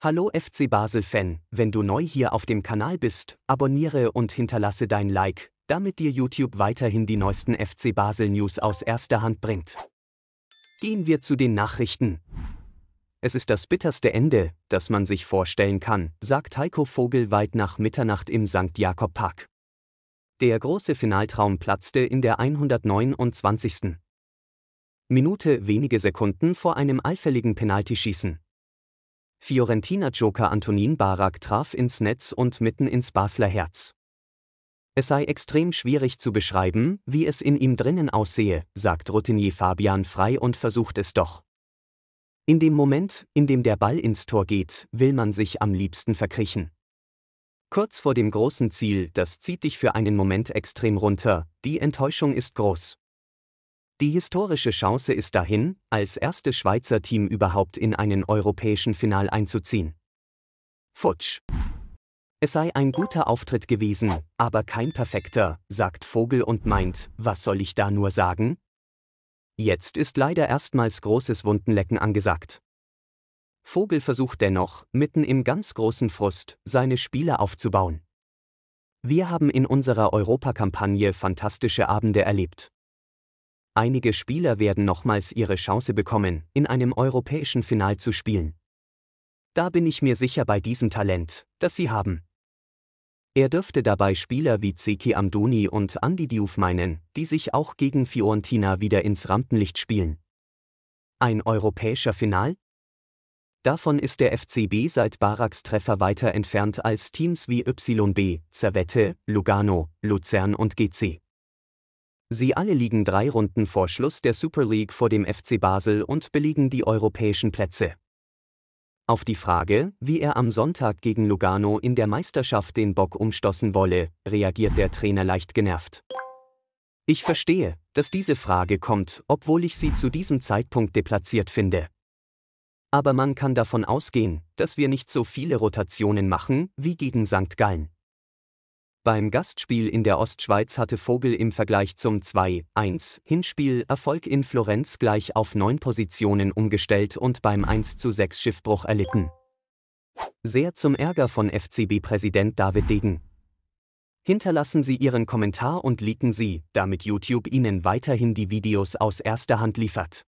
Hallo FC Basel-Fan, wenn du neu hier auf dem Kanal bist, abonniere und hinterlasse dein Like, damit dir YouTube weiterhin die neuesten FC Basel-News aus erster Hand bringt. Gehen wir zu den Nachrichten. Es ist das bitterste Ende, das man sich vorstellen kann, sagt Heiko Vogel weit nach Mitternacht im St. Jakob Park. Der große Finaltraum platzte in der 129. Minute wenige Sekunden vor einem allfälligen Penaltyschießen. Fiorentiner Joker Antonin Barak traf ins Netz und mitten ins Basler Herz. Es sei extrem schwierig zu beschreiben, wie es in ihm drinnen aussehe, sagt Routinier Fabian Frei und versucht es doch. In dem Moment, in dem der Ball ins Tor geht, will man sich am liebsten verkriechen. Kurz vor dem großen Ziel, das zieht dich für einen Moment extrem runter, die Enttäuschung ist groß. Die historische Chance ist dahin, als erstes Schweizer Team überhaupt in einen europäischen Final einzuziehen. Futsch. Es sei ein guter Auftritt gewesen, aber kein perfekter, sagt Vogel und meint, was soll ich da nur sagen? Jetzt ist leider erstmals großes Wundenlecken angesagt. Vogel versucht dennoch, mitten im ganz großen Frust, seine Spiele aufzubauen. Wir haben in unserer Europakampagne fantastische Abende erlebt. Einige Spieler werden nochmals ihre Chance bekommen, in einem europäischen Final zu spielen. Da bin ich mir sicher bei diesem Talent, das sie haben. Er dürfte dabei Spieler wie Zeki Amdoni und Andy Diouf meinen, die sich auch gegen Fiorentina wieder ins Rampenlicht spielen. Ein europäischer Final? Davon ist der FCB seit Baraks Treffer weiter entfernt als Teams wie YB, Servette, Lugano, Luzern und GC. Sie alle liegen drei Runden vor Schluss der Super League vor dem FC Basel und belegen die europäischen Plätze. Auf die Frage, wie er am Sonntag gegen Lugano in der Meisterschaft den Bock umstoßen wolle, reagiert der Trainer leicht genervt. Ich verstehe, dass diese Frage kommt, obwohl ich sie zu diesem Zeitpunkt deplatziert finde. Aber man kann davon ausgehen, dass wir nicht so viele Rotationen machen wie gegen St. Gallen. Beim Gastspiel in der Ostschweiz hatte Vogel im Vergleich zum 2-1 Hinspiel Erfolg in Florenz gleich auf neun Positionen umgestellt und beim 1-6 Schiffbruch erlitten. Sehr zum Ärger von FCB-Präsident David Degen. Hinterlassen Sie Ihren Kommentar und liken Sie, damit YouTube Ihnen weiterhin die Videos aus erster Hand liefert.